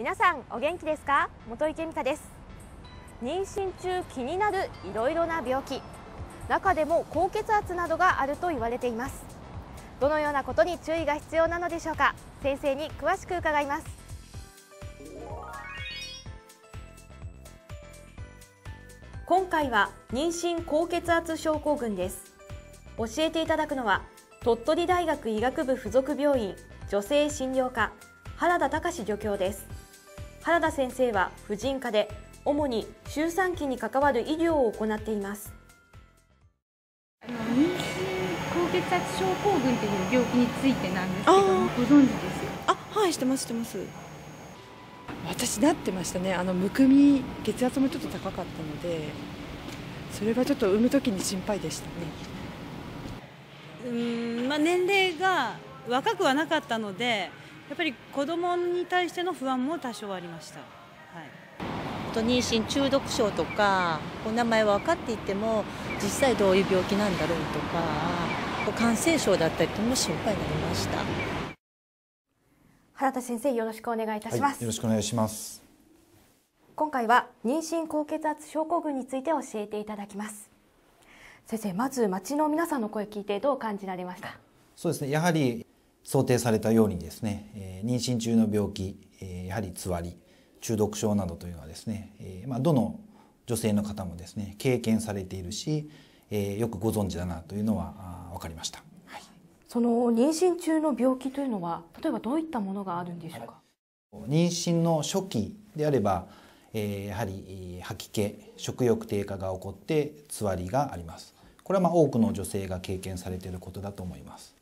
皆さんお元気ですか元池美香です妊娠中気になるいろいろな病気中でも高血圧などがあると言われていますどのようなことに注意が必要なのでしょうか先生に詳しく伺います今回は妊娠高血圧症候群です教えていただくのは鳥取大学医学部附属病院女性診療科原田隆助教です原田先生は婦人科で主に周産期に関わる医療を行っています妊娠高血圧症候群という病気についてなんですけどご存知ですあはいしてますしてます私なってましたねあのむくみ血圧もちょっと高かったのでそれはちょっと産むときに心配でしたねうんまあ年齢が若くはなかったのでやっぱり子どもに対しての不安も多少ありました。はいと妊娠中毒症とかお名前は分かっていても実際どういう病気なんだろうとか感染症だったりとも心配になりました原田先生よろしくお願いいたします、はい、よろしくお願いします今回は妊娠高血圧症候群について教えていただきます先生まず町の皆さんの声聞いてどう感じられましたそうですねやはり想定されたようにですね、え妊娠中の病気、えやはりつわり中毒症などというのはですね、えまあ、どの女性の方もですね経験されているし、えよくご存知だなというのは分かりました、はい、その妊娠中の病気というのは例えばどういったものがあるんでしょうか、はい、妊娠の初期であれば、えやはり吐き気食欲低下が起こってつわりがありますこれはまあ多くの女性が経験されていることだと思います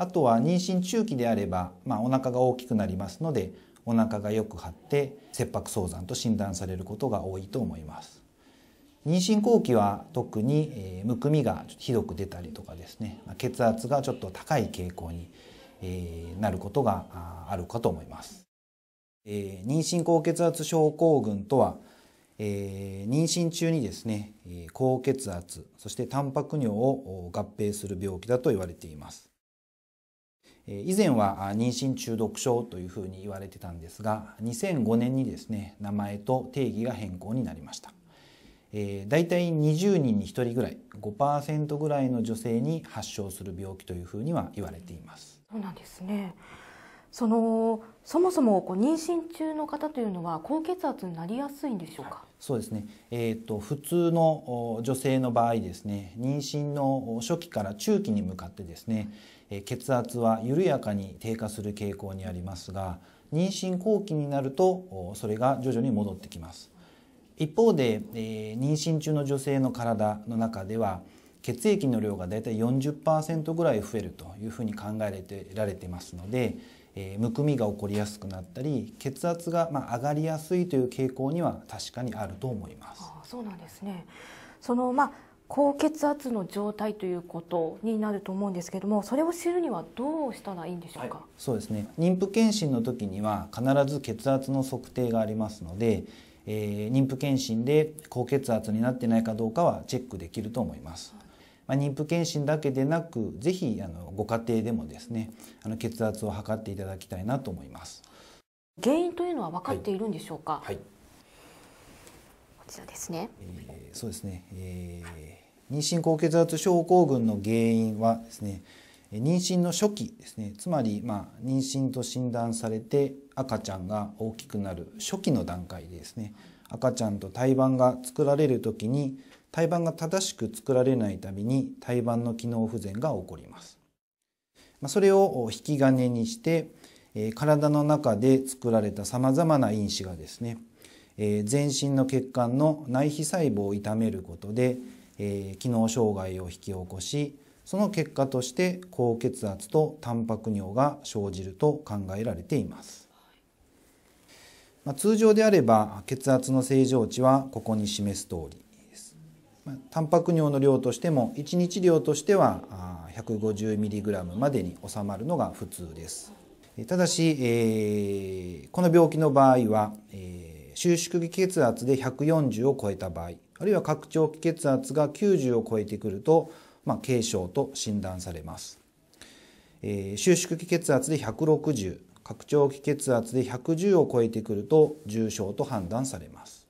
あとは妊娠中期であれば、まあ、お腹が大きくなりますのでお腹がよく張って切迫早産と診断されることが多いと思います妊娠後期は特に、えー、むくみがひどく出たりとかですねまあ、血圧がちょっと高い傾向に、えー、なることがあるかと思います、えー、妊娠高血圧症候群とは、えー、妊娠中にですねえ高血圧そしてタンパク尿を合併する病気だと言われています以前は妊娠中毒症というふうに言われてたんですが2005年にですね名前と定義が変更になりました。えー、大体20人に1人ぐらい5%ぐらいの女性に発症する病気というふうには言われています。そうなんですねそのそもそもこう妊娠中の方というのは高血圧になりやすいんでしょうか、はい、そうですね、えーと、普通の女性の場合ですね妊娠の初期から中期に向かってですね、うん血圧は緩やかに低下する傾向にありますが妊娠後期になるとそれが徐々に戻ってきます一方で妊娠中の女性の体の中では血液の量がだいたい40%ぐらい増えるというふうに考えてられてますのでむくみが起こりやすくなったり血圧がま上がりやすいという傾向には確かにあると思います。あそうなんですねそのまあ高血圧の状態ということになると思うんですけどもそれを知るにはどうしたらいいんでしょうか、はい、そうですね妊婦健診の時には必ず血圧の測定がありますので、えー、妊婦健診で高血圧になってないかどうかはチェックできると思います、はい、まあ、妊婦健診だけでなくぜひあのご家庭でもですねあの血圧を測っていただきたいなと思います原因というのは分かっているんでしょうか、はい、こちらですね、えー、そうですね、えー妊娠高血圧症候群の原因はですね妊娠の初期ですねつまりまあ妊娠と診断されて赤ちゃんが大きくなる初期の段階ですね赤ちゃんと胎盤が作られる時に胎盤が正しく作られないために胎盤の機能不全が起こります。それを引き金にして体の中で作られたさまざまな因子がですね全身の血管の内皮細胞を傷めることでえー、機能障害を引き起こしその結果として高血圧とタンパク尿が生じると考えられています、まあ、通常であれば血圧の正常値はここに示す通りです、まあ、タンパク尿の量としても1日量としては 150mg までに収まるのが普通ですただし、えー、この病気の場合は、えー収縮期血圧で140を超えた場合あるいは拡張器血圧が90を超えてくると、まあ、軽症と診断されます、えー、収縮期血圧で160拡張器血圧で110を超えてくると重症と判断されます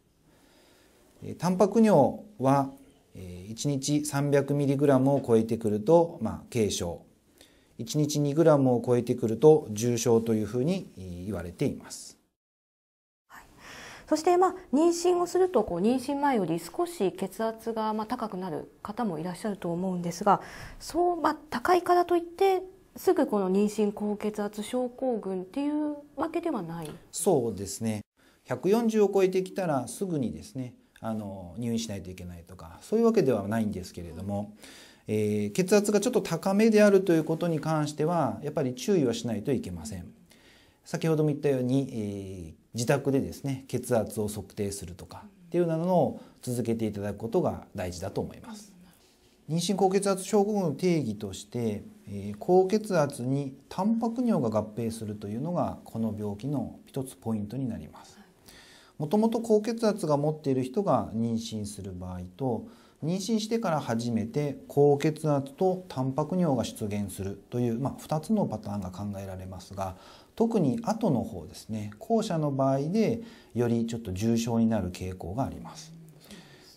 えタンパク尿はえ1日 300mg を超えてくると、まあ、軽症1日 2g を超えてくると重症というふうに言われていますそして、まあ、妊娠をするとこう妊娠前より少し血圧がまあ高くなる方もいらっしゃると思うんですがそう、まあ、高いからといってすぐこの妊娠高血圧症候群っていうわけではないそうですね140を超えてきたらすぐにですねあの入院しないといけないとかそういうわけではないんですけれども、えー、血圧がちょっと高めであるということに関してはやっぱり注意はしないといけません。先ほども言ったように、えー、自宅でですね血圧を測定するとかっていうなどを続けていただくことが大事だと思います。妊娠高血圧症候群の定義として、え高血圧にタンパク尿が合併するというのがこの病気の一つポイントになります。もともと高血圧が持っている人が妊娠する場合と妊娠してから初めて高血圧とタンパク尿が出現するという、まあ、2つのパターンが考えられますが特に後の方ですね後者の場合でよりちょっと重症になる傾向があります。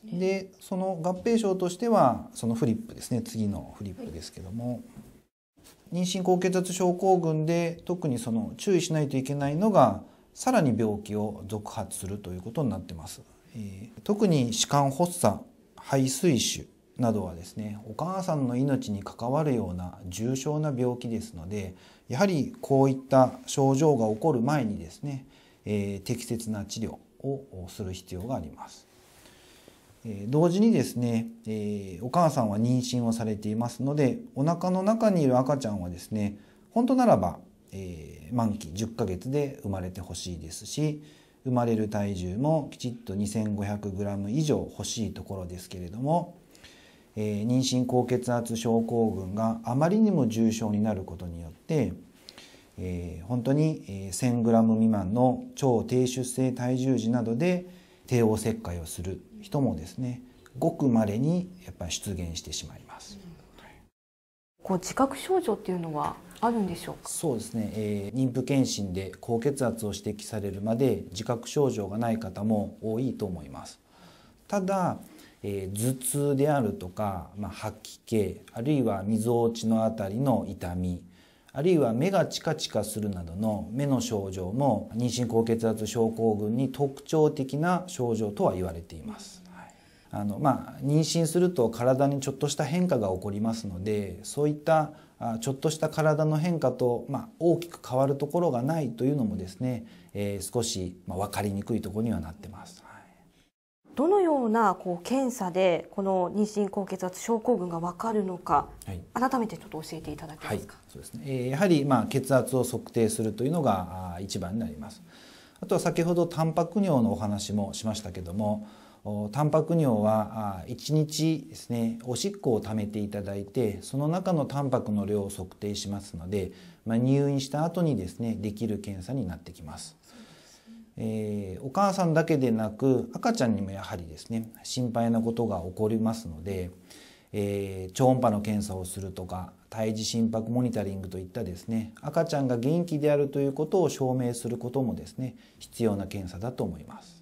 で、ね、その合併症としてはそのフリップですね次のフリップですけども、はい、妊娠高血圧症候群で特にその注意しないといけないのがさらに病気を続発するということになってます。えー、特に弛緩発作排水腫などはですねお母さんの命に関わるような重症な病気ですのでやはりこういった症状が起こる前にですね、えー、適切な治療をする必要があります。え同時にですね、えー、お母さんは妊娠をされていますのでおなかの中にいる赤ちゃんはですね本当ならば、え満期10ヶ月で生まれてほしいですし生まれる体重もきちっと 2500g 以上欲しいところですけれどもえ妊娠高血圧症候群があまりにも重症になることによって、えー、本当に 1000g 未満の超低出生体重児などで帝王切開をする人もですねごくまれにやっぱり出現してしまいます。こう自覚症状っていうのはあるんでしょうかそうですね、えー、妊婦健診で高血圧を指摘されるまで自覚症状がない方も多いと思いますただえー、頭痛であるとか、まあ、吐き気あるいはみぞおちの辺りの痛みあるいは目がチカチカするなどの目の症状も妊娠高血圧症候群に特徴的な症状とは言われています。あのまあ、妊娠すると体にちょっとした変化が起こりますのでそういったちょっとした体の変化と、まあ、大きく変わるところがないというのもですね、えー、少し、まあ、分かりにくいところにはなってます。ようなこう検査でこの妊娠高血圧症候群が分かるのか、はい、改めてちょっと教えていただけますか、はい、そうですね、えやはりまあ血圧を測定するというのが一番になりますあとは先ほどタンパク尿のお話もしましたけどもタンパク尿は1日ですねおしっこをためていただいてその中のタンパクの量を測定しますので、まあ、入院した後にですねできる検査になってきます。えー、お母さんだけでなく赤ちゃんにもやはりですね心配なことが起こりますので、えー、超音波の検査をするとか胎児心拍モニタリングといったですね赤ちゃんが元気であるということを証明することもですね必要な検査だと思います。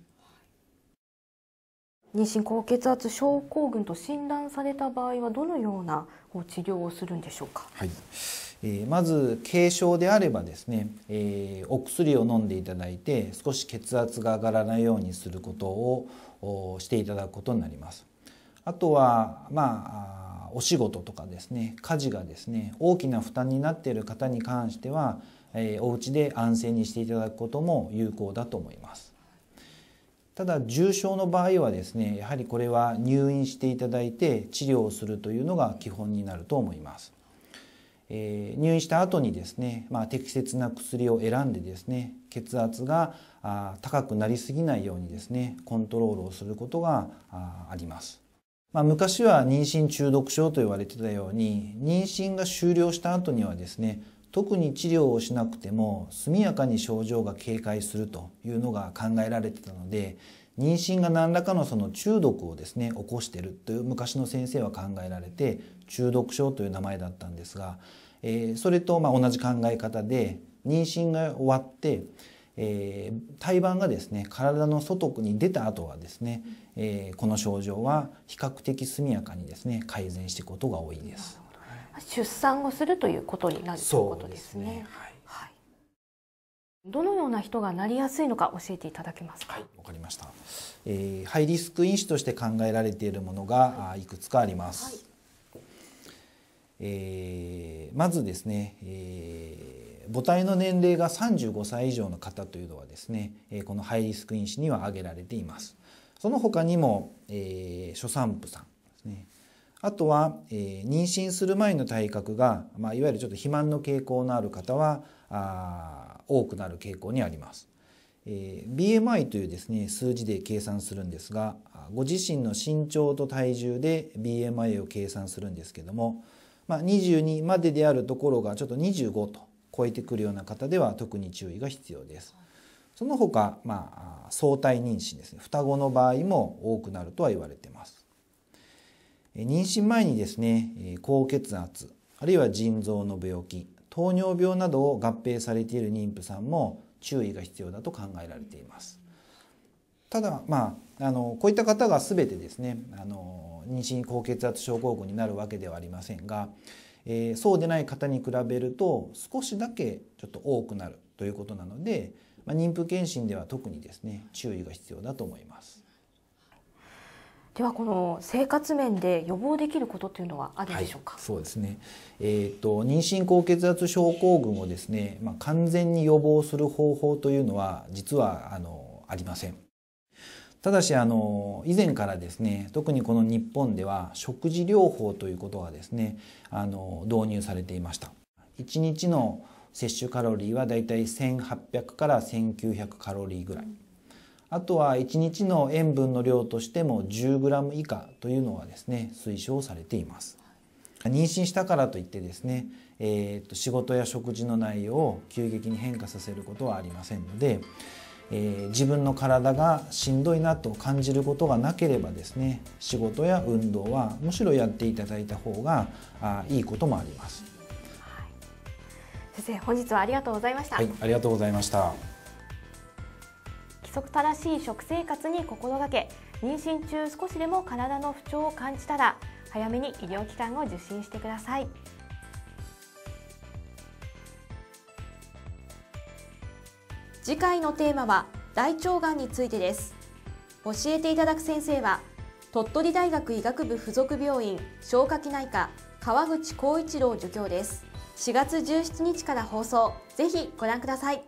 妊娠高血圧症候群と診断された場合はどのような治療をするんでしょうか。はいえまず軽症であればですね、えお薬を飲んでいただいて少し血圧が上がらないようにすることをしていただくことになります。あとはまあお仕事とかですね家事がですね大きな負担になっている方に関しては、えお家で安静にしていただくことも有効だと思います。ただ重症の場合はですねやはりこれは入院していただいて治療をするというのが基本になると思います。えー、入院した後にですね、まあ、適切な薬を選んでですね血圧が高くなりすぎないようにですねコントロールをすることがあります。まあ、昔は妊娠中毒症と言われてたように妊娠が終了した後にはですね特に治療をしなくても速やかに症状が軽快するというのが考えられてたので妊娠が何らかのその中毒をですね起こしているという昔の先生は考えられて中毒症という名前だったんですが、えー、それとま同じ考え方で妊娠が終わって、えー、胎盤がですね体の外に出た後はですね、えー、この症状は比較的速やかにですね改善していくことが多いです。出産をするということになるということですね。すねはいどのような人がなりやすいのか教えていただけますか。はい、わかりました、えー。ハイリスク因子として考えられているものが、はい、いくつかあります。はい、えー、まずですね、えー、母体の年齢が三十五歳以上の方というのはですね、このハイリスク因子には挙げられています。その他にも、えー、初産婦さんですね。あとは、えー、妊娠する前の体格が、まあ、いわゆるちょっと肥満の傾向のある方はあ多くなる傾向にあります。えー、BMI というですね数字で計算するんですがご自身の身長と体重で BMI を計算するんですけども、まあ、22までであるところがちょっと25と超えてくるような方では特に注意が必要です。その他、まあ、相対妊娠ですね双子の場合も多くなるとは言われてます。妊娠前にですね高血圧あるいは腎臓の病気糖尿病などを合併されている妊婦さんも注意が必要だと考えられています。ただ、まあ、あのこういった方が全てですねあの妊娠高血圧症候群になるわけではありませんが、えー、そうでない方に比べると少しだけちょっと多くなるということなので、まあ、妊婦健診では特にですね注意が必要だと思います。ではこの生活面で予防できることっていうのはあるでしょうか、はい、そうですね、えーと、と妊娠高血圧症候群をですね、まあ、完全に予防する方法というのは実はあのありませんただしあの以前からですね特にこの日本では食事療法ということがですねあの導入されていました1日の摂取カロリーはだいたい1800から1900カロリーぐらい、うんあとは1日の塩分の量としても 10g 以下というのはですね推奨されています。妊娠したからといってですね、えー、と仕事や食事の内容を急激に変化させることはありませんので、えー、自分の体がしんどいなと感じることがなければですね仕事や運動はむしろやっていただいた方があいいこともあります、はい、先生本日はありがとうございました、はい、ありがとうございました規則正しい食生活に心がけ妊娠中少しでも体の不調を感じたら早めに医療機関を受診してください次回のテーマは大腸がんについてです教えていただく先生は鳥取大学医学部附属病院消化器内科川口光一郎助教です4月17日から放送ぜひご覧ください